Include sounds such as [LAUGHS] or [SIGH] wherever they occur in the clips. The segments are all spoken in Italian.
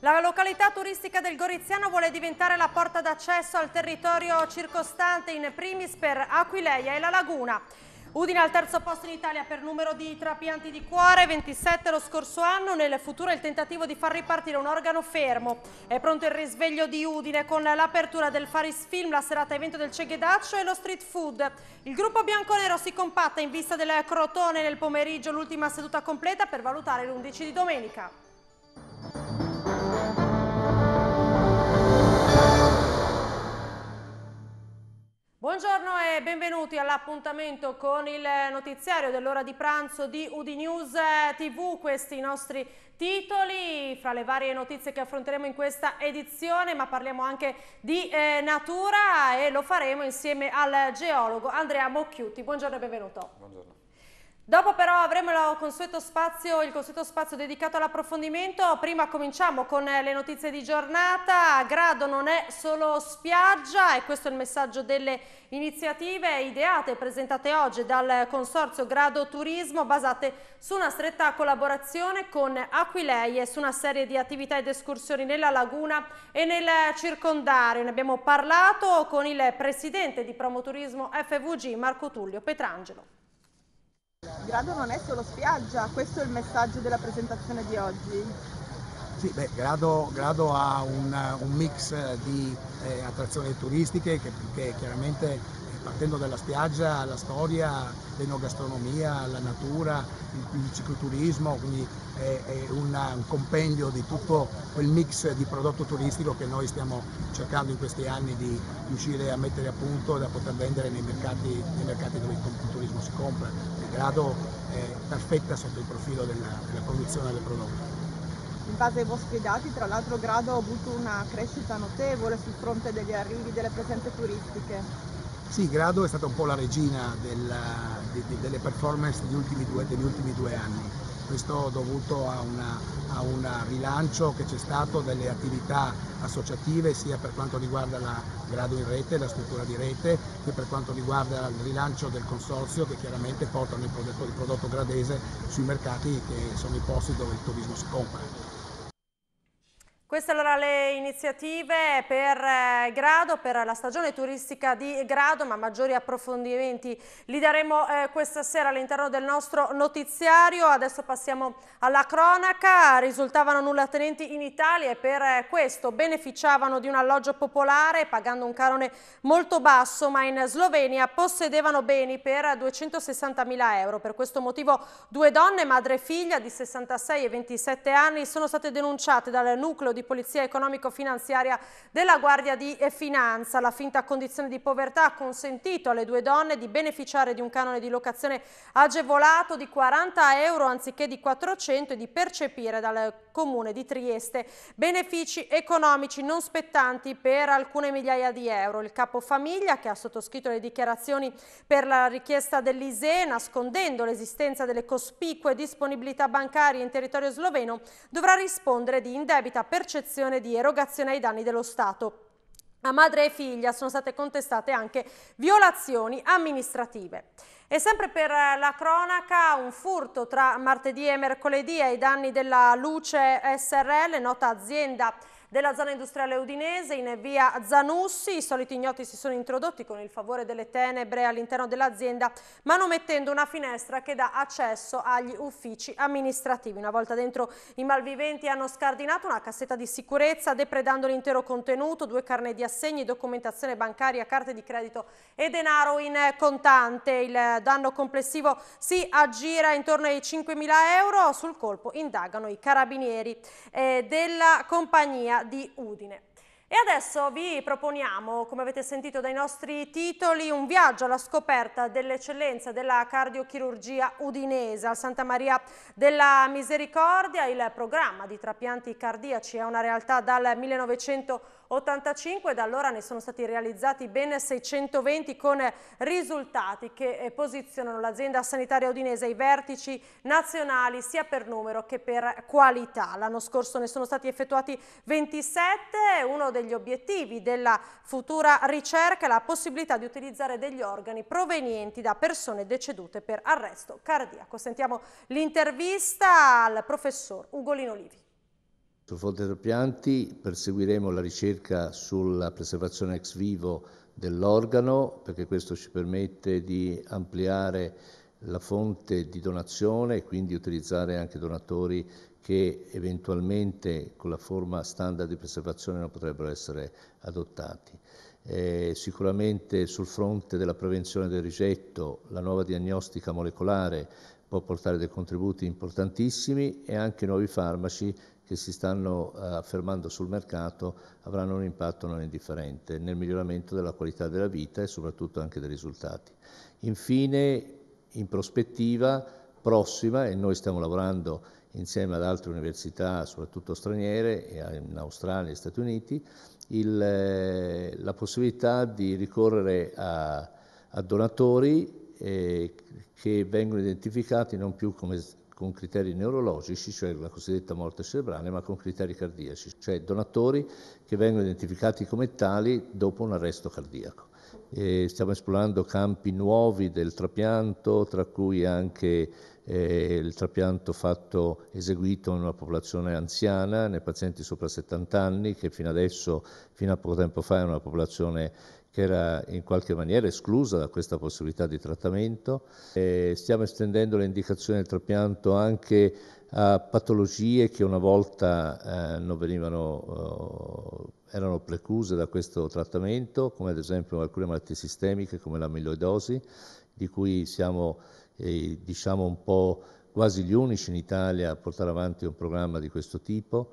La località turistica del Goriziano vuole diventare la porta d'accesso al territorio circostante in primis per Aquileia e la Laguna. Udine al terzo posto in Italia per numero di trapianti di cuore, 27 lo scorso anno, nel futuro il tentativo di far ripartire un organo fermo. È pronto il risveglio di Udine con l'apertura del Faris Film, la serata evento del Ceghedaccio e lo street food. Il gruppo bianco-nero si compatta in vista del Crotone nel pomeriggio, l'ultima seduta completa per valutare l'11 di domenica. Buongiorno e benvenuti all'appuntamento con il notiziario dell'ora di pranzo di Udinews TV, questi i nostri titoli fra le varie notizie che affronteremo in questa edizione, ma parliamo anche di eh, natura e lo faremo insieme al geologo Andrea Mocchiuti. Buongiorno e benvenuto. Buongiorno. Dopo però avremo il consueto spazio, il consueto spazio dedicato all'approfondimento, prima cominciamo con eh, le notizie di giornata, grado non è solo spiaggia e questo è il messaggio delle iniziative ideate e presentate oggi dal Consorzio Grado Turismo basate su una stretta collaborazione con Aquilei e su una serie di attività ed escursioni nella laguna e nel circondario. Ne abbiamo parlato con il presidente di Promoturismo FVG Marco Tullio Petrangelo. Grado non è solo spiaggia, questo è il messaggio della presentazione di oggi. Sì, beh, Grado, Grado ha un, un, mix di eh, attrazioni turistiche che, che chiaramente partendo dalla spiaggia, la storia, l'enogastronomia, la natura, il, il cicloturismo, quindi è, è una, un compendio di tutto quel mix di prodotto turistico che noi stiamo cercando in questi anni di riuscire a mettere a punto e da poter vendere nei mercati, nei mercati dove il turismo si compra, il grado è perfetta sotto il profilo della, della produzione del prodotto in base ai vostri dati, tra l'altro Grado ha avuto una crescita notevole sul fronte degli arrivi, delle presenze turistiche. Sì, Grado è stata un po' la regina della, di, di, delle performance degli ultimi due, degli ultimi due anni, questo dovuto a un rilancio che c'è stato delle attività associative sia per quanto riguarda la grado in rete, la struttura di rete, che per quanto riguarda il rilancio del consorzio che chiaramente portano il prodotto, il prodotto gradese sui mercati che sono i posti dove il turismo si compra. Queste allora le iniziative per eh, Grado, per la stagione turistica di Grado, ma maggiori approfondimenti li daremo eh, questa sera all'interno del nostro notiziario. Adesso passiamo alla cronaca. Risultavano nullatenenti in Italia e per eh, questo beneficiavano di un alloggio popolare pagando un carone molto basso, ma in Slovenia possedevano beni per 260.000 euro. Per questo motivo due donne, madre e figlia di 66 e 27 anni, sono state denunciate dal nucleo di Polizia Economico-Finanziaria della Guardia di Finanza. La finta condizione di povertà ha consentito alle due donne di beneficiare di un canone di locazione agevolato di 40 euro anziché di 400 e di percepire dal Comune di Trieste benefici economici non spettanti per alcune migliaia di euro. Il capofamiglia, che ha sottoscritto le dichiarazioni per la richiesta dell'ISE, nascondendo l'esistenza delle cospicue disponibilità bancarie in territorio sloveno, dovrà rispondere di indebita percezione percezione di erogazione ai danni dello Stato. A madre e figlia sono state contestate anche violazioni amministrative. E sempre per la cronaca, un furto tra martedì e mercoledì ai danni della Luce SRL, nota azienda della zona industriale udinese in via Zanussi. I soliti ignoti si sono introdotti con il favore delle tenebre all'interno dell'azienda, manomettendo una finestra che dà accesso agli uffici amministrativi. Una volta dentro i malviventi hanno scardinato una cassetta di sicurezza, depredando l'intero contenuto, due carne di assegni, documentazione bancaria, carte di credito e denaro in contante. Il danno complessivo si aggira intorno ai 5.000 euro. Sul colpo indagano i carabinieri eh, della compagnia di Udine. E adesso vi proponiamo, come avete sentito dai nostri titoli, un viaggio alla scoperta dell'eccellenza della cardiochirurgia udinese al Santa Maria della Misericordia. Il programma di trapianti cardiaci è una realtà dal 1980 85, da allora ne sono stati realizzati ben 620 con risultati che eh, posizionano l'azienda sanitaria odinese ai vertici nazionali sia per numero che per qualità. L'anno scorso ne sono stati effettuati 27, uno degli obiettivi della futura ricerca è la possibilità di utilizzare degli organi provenienti da persone decedute per arresto cardiaco. Sentiamo l'intervista al professor Ugolino Livi. Sul fronte dei pianti perseguiremo la ricerca sulla preservazione ex vivo dell'organo perché questo ci permette di ampliare la fonte di donazione e quindi utilizzare anche donatori che eventualmente con la forma standard di preservazione non potrebbero essere adottati. Eh, sicuramente sul fronte della prevenzione del rigetto la nuova diagnostica molecolare può portare dei contributi importantissimi e anche nuovi farmaci che si stanno eh, affermando sul mercato avranno un impatto non indifferente nel miglioramento della qualità della vita e soprattutto anche dei risultati. Infine, in prospettiva prossima, e noi stiamo lavorando insieme ad altre università, soprattutto straniere, in Australia e Stati Uniti, il, eh, la possibilità di ricorrere a, a donatori eh, che vengono identificati non più come, con criteri neurologici, cioè la cosiddetta morte cerebrale, ma con criteri cardiaci, cioè donatori che vengono identificati come tali dopo un arresto cardiaco. E stiamo esplorando campi nuovi del trapianto, tra cui anche eh, il trapianto fatto, eseguito in una popolazione anziana, nei pazienti sopra 70 anni, che fino adesso, fino a poco tempo fa, era una popolazione che era in qualche maniera esclusa da questa possibilità di trattamento. E stiamo estendendo le indicazioni del trapianto anche a patologie che una volta eh, non venivano, eh, erano precluse da questo trattamento, come ad esempio alcune malattie sistemiche come l'amiloidosi, di cui siamo eh, diciamo un po' quasi gli unici in Italia a portare avanti un programma di questo tipo.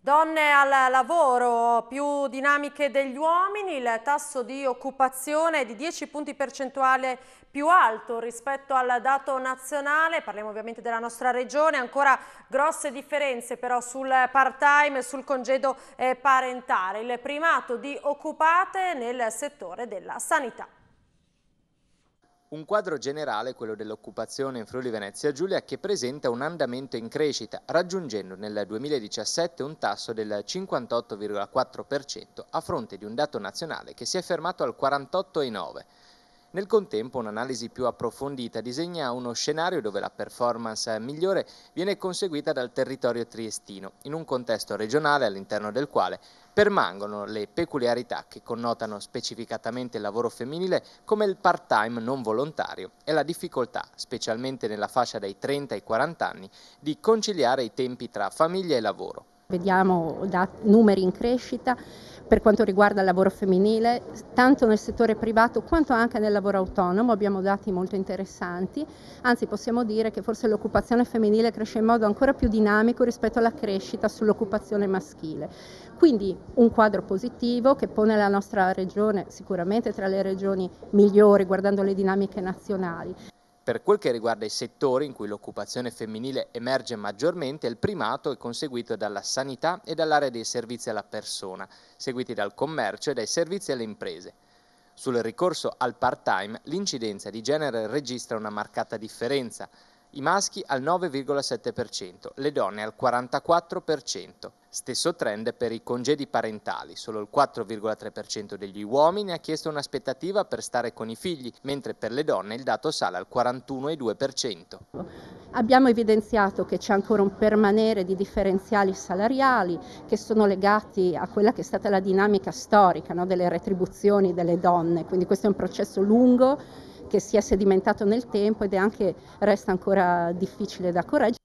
Donne al lavoro più dinamiche degli uomini, il tasso di occupazione è di 10 punti percentuali più alto rispetto al dato nazionale, parliamo ovviamente della nostra regione, ancora grosse differenze però sul part-time e sul congedo eh, parentale, il primato di occupate nel settore della sanità. Un quadro generale quello dell'occupazione in Friuli Venezia Giulia che presenta un andamento in crescita, raggiungendo nel 2017 un tasso del 58,4% a fronte di un dato nazionale che si è fermato al 48,9%. Nel contempo un'analisi più approfondita disegna uno scenario dove la performance migliore viene conseguita dal territorio triestino, in un contesto regionale all'interno del quale permangono le peculiarità che connotano specificatamente il lavoro femminile come il part-time non volontario e la difficoltà, specialmente nella fascia dai 30 ai 40 anni, di conciliare i tempi tra famiglia e lavoro. Vediamo numeri in crescita per quanto riguarda il lavoro femminile, tanto nel settore privato quanto anche nel lavoro autonomo, abbiamo dati molto interessanti, anzi possiamo dire che forse l'occupazione femminile cresce in modo ancora più dinamico rispetto alla crescita sull'occupazione maschile. Quindi un quadro positivo che pone la nostra regione sicuramente tra le regioni migliori guardando le dinamiche nazionali. Per quel che riguarda i settori in cui l'occupazione femminile emerge maggiormente, il primato è conseguito dalla sanità e dall'area dei servizi alla persona, seguiti dal commercio e dai servizi alle imprese. Sul ricorso al part-time, l'incidenza di genere registra una marcata differenza, i maschi al 9,7%, le donne al 44%. Stesso trend per i congedi parentali, solo il 4,3% degli uomini ha chiesto un'aspettativa per stare con i figli, mentre per le donne il dato sale al 41,2%. Abbiamo evidenziato che c'è ancora un permanere di differenziali salariali che sono legati a quella che è stata la dinamica storica no, delle retribuzioni delle donne, quindi questo è un processo lungo che si è sedimentato nel tempo ed è anche, resta ancora difficile da correggere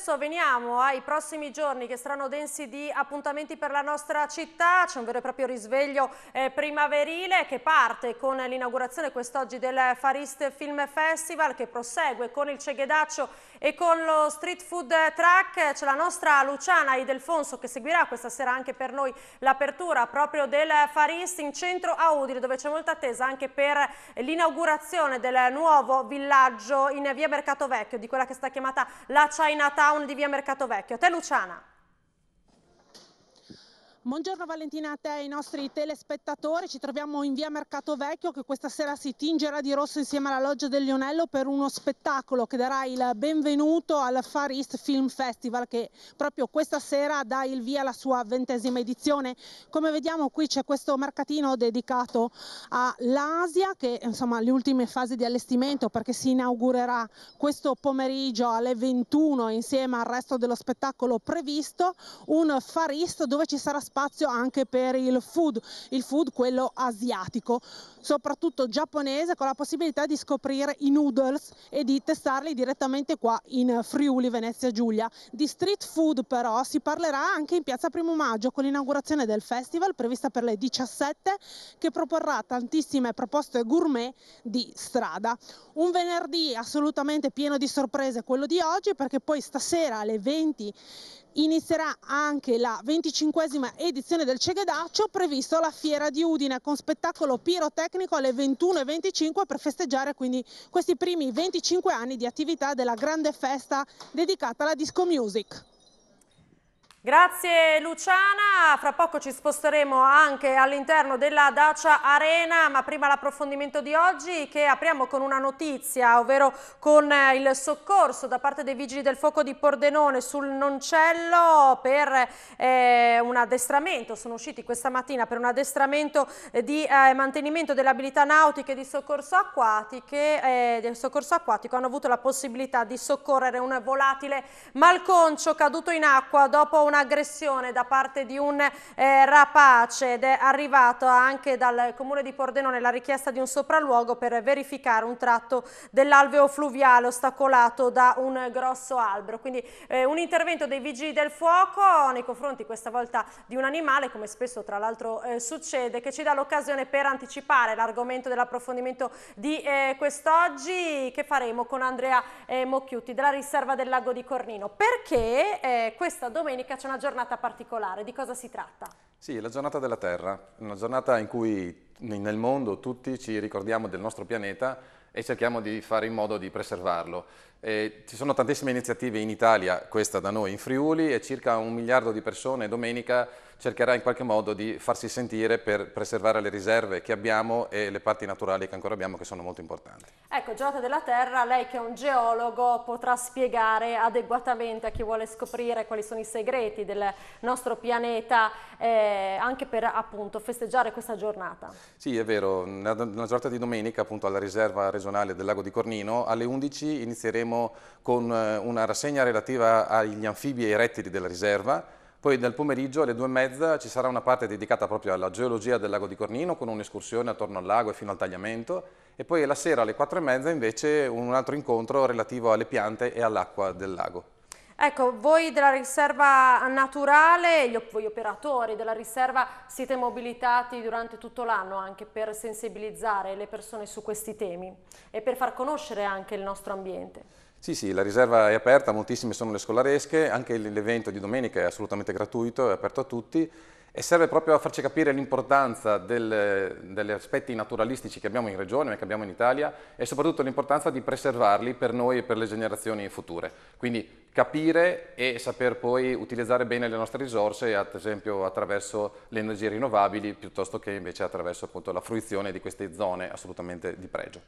adesso veniamo ai prossimi giorni che saranno densi di appuntamenti per la nostra città, c'è un vero e proprio risveglio eh, primaverile che parte con l'inaugurazione quest'oggi del Far East Film Festival che prosegue con il Ceghedaccio e con lo street food track, c'è la nostra Luciana Idelfonso che seguirà questa sera anche per noi l'apertura proprio del Far East in centro a Udine dove c'è molta attesa anche per l'inaugurazione del nuovo villaggio in via Mercato Vecchio di quella che sta chiamata la Chinatown Town di via Mercato Vecchio. A te Luciana. Buongiorno Valentina a te e ai nostri telespettatori, ci troviamo in via Mercato Vecchio che questa sera si tingerà di rosso insieme alla Loggia del Lionello per uno spettacolo che darà il benvenuto al Far East Film Festival che proprio questa sera dà il via alla sua ventesima edizione. Come vediamo qui c'è questo mercatino dedicato all'Asia che insomma le ultime fasi di allestimento perché si inaugurerà questo pomeriggio alle 21 insieme al resto dello spettacolo previsto, un Far East dove ci sarà spazio anche per il food, il food quello asiatico, soprattutto giapponese, con la possibilità di scoprire i noodles e di testarli direttamente qua in Friuli, Venezia Giulia. Di street food però si parlerà anche in piazza Primo Maggio con l'inaugurazione del festival prevista per le 17 che proporrà tantissime proposte gourmet di strada. Un venerdì assolutamente pieno di sorprese quello di oggi perché poi stasera alle 20 inizierà anche la venticinquesima edizione del Ceghedaccio, previsto alla Fiera di Udine con spettacolo pirotecnico alle 21.25 per festeggiare quindi questi primi 25 anni di attività della grande festa dedicata alla disco music. Grazie Luciana, fra poco ci sposteremo anche all'interno della Dacia Arena, ma prima l'approfondimento di oggi che apriamo con una notizia, ovvero con eh, il soccorso da parte dei Vigili del Fuoco di Pordenone sul Noncello per eh, un addestramento, sono usciti questa mattina per un addestramento eh, di eh, mantenimento delle abilità nautiche di soccorso, acquatiche, eh, del soccorso acquatico, hanno avuto la possibilità di soccorrere un volatile malconcio caduto in acqua dopo un un'aggressione da parte di un eh, rapace ed è arrivato anche dal comune di Pordenone la richiesta di un sopralluogo per verificare un tratto dell'alveo fluviale ostacolato da un grosso albero. Quindi eh, un intervento dei vigili del fuoco nei confronti questa volta di un animale, come spesso tra l'altro eh, succede, che ci dà l'occasione per anticipare l'argomento dell'approfondimento di eh, quest'oggi che faremo con Andrea eh, Mocchiuti della riserva del lago di Cornino. Perché eh, questa domenica c'è una giornata particolare, di cosa si tratta? Sì, è la giornata della Terra, una giornata in cui nel mondo tutti ci ricordiamo del nostro pianeta e cerchiamo di fare in modo di preservarlo. Eh, ci sono tantissime iniziative in Italia, questa da noi in Friuli, e circa un miliardo di persone domenica cercherà in qualche modo di farsi sentire per preservare le riserve che abbiamo e le parti naturali che ancora abbiamo che sono molto importanti. Ecco, Giornata della Terra, lei che è un geologo potrà spiegare adeguatamente a chi vuole scoprire quali sono i segreti del nostro pianeta eh, anche per appunto festeggiare questa giornata. Sì, è vero, nella giornata di domenica appunto alla riserva regionale del lago di Cornino alle 11 inizieremo con eh, una rassegna relativa agli anfibi e ai rettili della riserva poi nel pomeriggio alle due e mezza ci sarà una parte dedicata proprio alla geologia del lago di Cornino con un'escursione attorno al lago e fino al tagliamento e poi la sera alle quattro e mezza invece un altro incontro relativo alle piante e all'acqua del lago. Ecco, voi della riserva naturale, gli operatori della riserva siete mobilitati durante tutto l'anno anche per sensibilizzare le persone su questi temi e per far conoscere anche il nostro ambiente. Sì, sì, la riserva è aperta, moltissime sono le scolaresche, anche l'evento di domenica è assolutamente gratuito, è aperto a tutti e serve proprio a farci capire l'importanza degli aspetti naturalistici che abbiamo in regione, che abbiamo in Italia e soprattutto l'importanza di preservarli per noi e per le generazioni future. Quindi capire e saper poi utilizzare bene le nostre risorse, ad esempio attraverso le energie rinnovabili piuttosto che invece attraverso appunto, la fruizione di queste zone assolutamente di pregio.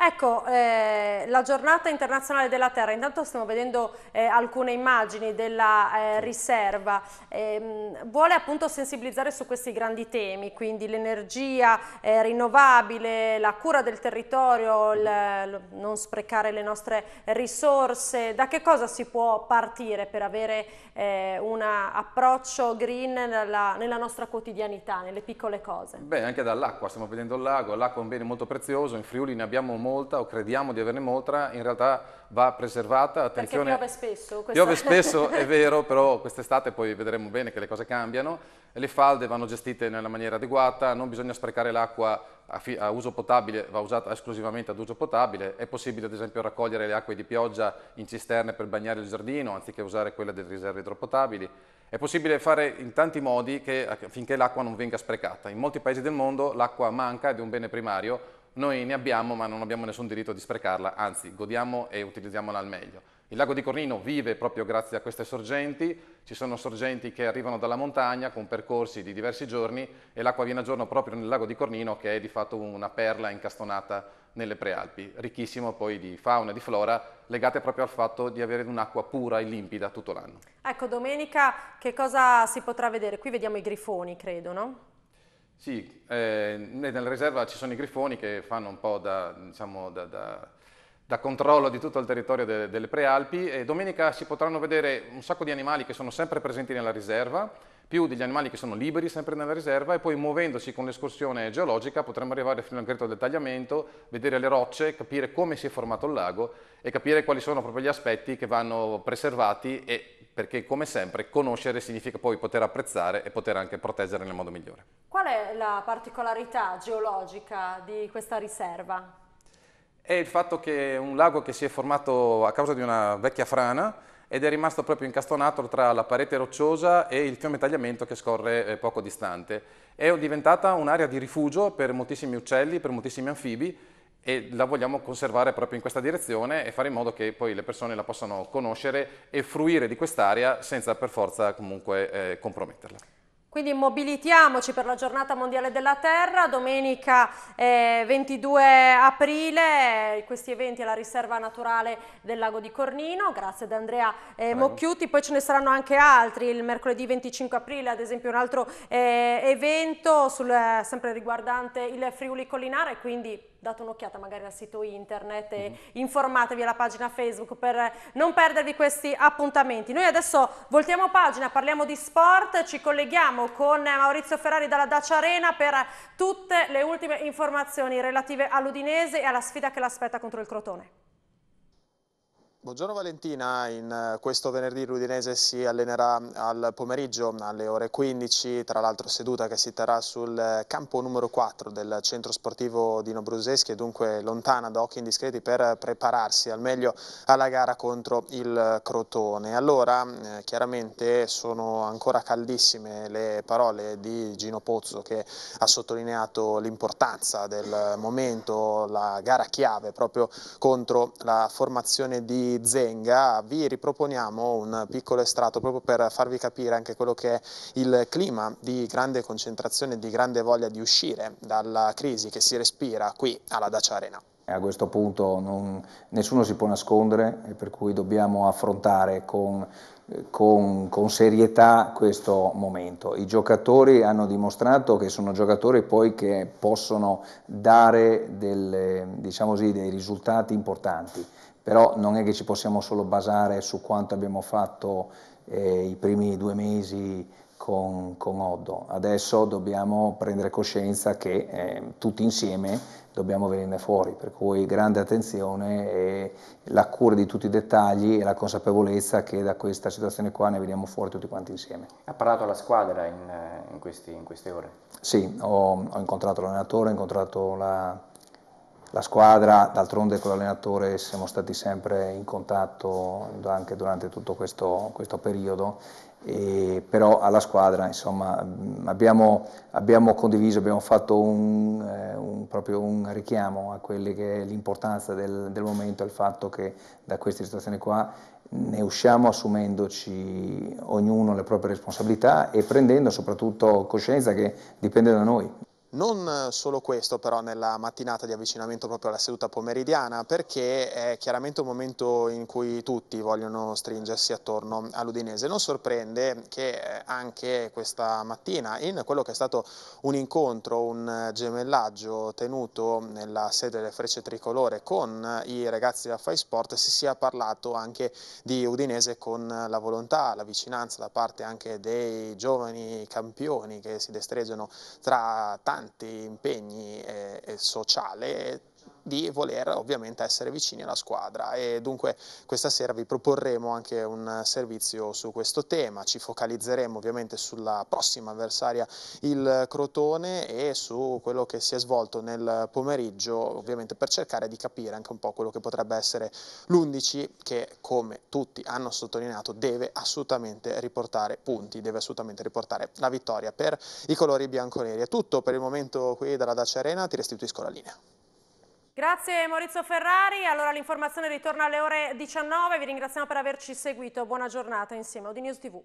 Ecco, eh, la giornata internazionale della terra, intanto stiamo vedendo eh, alcune immagini della eh, riserva, ehm, vuole appunto sensibilizzare su questi grandi temi, quindi l'energia eh, rinnovabile, la cura del territorio, il, non sprecare le nostre risorse, da che cosa si può partire per avere eh, un approccio green nella, nella, nostra quotidianità, nelle piccole cose? Beh, anche dall'acqua, stiamo vedendo il lago, l'acqua è un bene molto prezioso, in Friuli ne abbiamo molto molta o crediamo di averne molta, in realtà va preservata. Attenzione, Perché piove spesso. Questa... Piove [LAUGHS] spesso, è vero, però quest'estate poi vedremo bene che le cose cambiano. Le falde vanno gestite nella maniera adeguata, non bisogna sprecare l'acqua a, uso potabile, va usata esclusivamente ad uso potabile. È possibile ad esempio raccogliere le acque di pioggia in cisterne per bagnare il giardino, anziché usare quelle delle riserve idropotabili. È possibile fare in tanti modi che, affinché l'acqua non venga sprecata. In molti paesi del mondo l'acqua manca ed è un bene primario, noi ne abbiamo ma non abbiamo nessun diritto di sprecarla, anzi godiamo e utilizziamola al meglio. Il lago di Cornino vive proprio grazie a queste sorgenti, ci sono sorgenti che arrivano dalla montagna con percorsi di diversi giorni e l'acqua viene a giorno proprio nel lago di Cornino che è di fatto una perla incastonata nelle prealpi, ricchissimo poi di fauna e di flora legate proprio al fatto di avere un'acqua pura e limpida tutto l'anno. Ecco domenica che cosa si potrà vedere? Qui vediamo i grifoni credo no? Sì, eh, nella riserva ci sono i grifoni che fanno un po' da, diciamo, da, da, da controllo di tutto il territorio de, delle prealpi e domenica si potranno vedere un sacco di animali che sono sempre presenti nella riserva, più degli animali che sono liberi sempre nella riserva e poi muovendosi con l'escursione geologica potremo arrivare fino al greto del tagliamento, vedere le rocce, capire come si è formato il lago e capire quali sono proprio gli aspetti che vanno preservati e perché come sempre conoscere significa poi poter apprezzare e poter anche proteggere nel modo migliore. Qual è la particolarità geologica di questa riserva? È il fatto che è un lago che si è formato a causa di una vecchia frana ed è rimasto proprio incastonato tra la parete rocciosa e il fiume Tagliamento che scorre eh, poco distante. È diventata un'area di rifugio per moltissimi uccelli, per moltissimi anfibi e la vogliamo conservare proprio in questa direzione e fare in modo che poi le persone la possano conoscere e fruire di quest'area senza per forza comunque eh, comprometterla. Quindi mobilitiamoci per la giornata mondiale della terra, domenica eh, 22 aprile, eh, questi eventi alla riserva naturale del lago di Cornino, grazie ad Andrea eh, Mocchiuti, poi ce ne saranno anche altri, il mercoledì 25 aprile ad esempio un altro eh, evento sul, eh, sempre riguardante il Friuli Collinare, quindi date un'occhiata magari al sito internet e mm. informatevi alla pagina Facebook per non perdervi questi appuntamenti. Noi adesso voltiamo pagina, parliamo di sport, ci colleghiamo con Maurizio Ferrari dalla Dacia Arena per tutte le ultime informazioni relative all'Udinese e alla sfida che l'aspetta contro il Crotone. Buongiorno Valentina, in eh, questo venerdì l'Udinese si allenerà al pomeriggio alle ore 15, tra l'altro seduta che si terrà sul eh, campo numero 4 del centro sportivo di Bruseschi e dunque lontana da occhi indiscreti per prepararsi al meglio alla gara contro il Crotone. Allora, eh, chiaramente sono ancora caldissime le parole di Gino Pozzo che ha sottolineato l'importanza del momento, la gara chiave proprio contro la formazione di Zenga, vi riproponiamo un piccolo estratto proprio per farvi capire anche quello che è il clima di grande concentrazione e di grande voglia di uscire dalla crisi che si respira qui alla Dacia Arena. A questo punto non, nessuno si può nascondere e per cui dobbiamo affrontare con, con, con, serietà questo momento. I giocatori hanno dimostrato che sono giocatori poi che possono dare delle, diciamo così, dei risultati importanti però non è che ci possiamo solo basare su quanto abbiamo fatto eh, i primi due mesi con, con, Oddo, adesso dobbiamo prendere coscienza che eh, tutti insieme dobbiamo venirne fuori, per cui grande attenzione e la cura di tutti i dettagli e la consapevolezza che da questa situazione qua ne veniamo fuori tutti quanti insieme. Ha parlato la squadra in, in, questi, in queste ore? Sì, ho, ho incontrato l'allenatore, ho incontrato la, la squadra, d'altronde con l'allenatore siamo stati sempre in contatto anche durante tutto questo, questo periodo, e, però alla squadra insomma, abbiamo, abbiamo, condiviso, abbiamo fatto un, eh, un, proprio un richiamo a quella che è l'importanza del, del momento, il fatto che da queste situazioni qua ne usciamo assumendoci ognuno le proprie responsabilità e prendendo soprattutto coscienza che dipende da noi. Non eh, solo questo però nella mattinata di avvicinamento proprio alla seduta pomeridiana perché è chiaramente un momento in cui tutti vogliono stringersi attorno all'Udinese. Non sorprende che eh, anche questa mattina in quello che è stato un incontro, un eh, gemellaggio tenuto nella sede delle frecce tricolore con i ragazzi della Fai Sport si sia parlato anche di Udinese con la volontà, la vicinanza da parte anche dei giovani campioni che si destreggiano tra tanti tanti impegni eh, sociali di voler ovviamente essere vicini alla squadra e dunque questa sera vi proporremo anche un servizio su questo tema, ci focalizzeremo ovviamente sulla prossima avversaria il Crotone e su quello che si è svolto nel pomeriggio ovviamente per cercare di capire anche un po' quello che potrebbe essere l'11 che come tutti hanno sottolineato deve assolutamente riportare punti, deve assolutamente riportare la vittoria per i colori bianconeri. È tutto per il momento qui dalla Dacia Arena, ti restituisco la linea. Grazie Maurizio Ferrari, allora l'informazione ritorna alle ore 19, vi ringraziamo per averci seguito, buona giornata insieme a Udinews TV.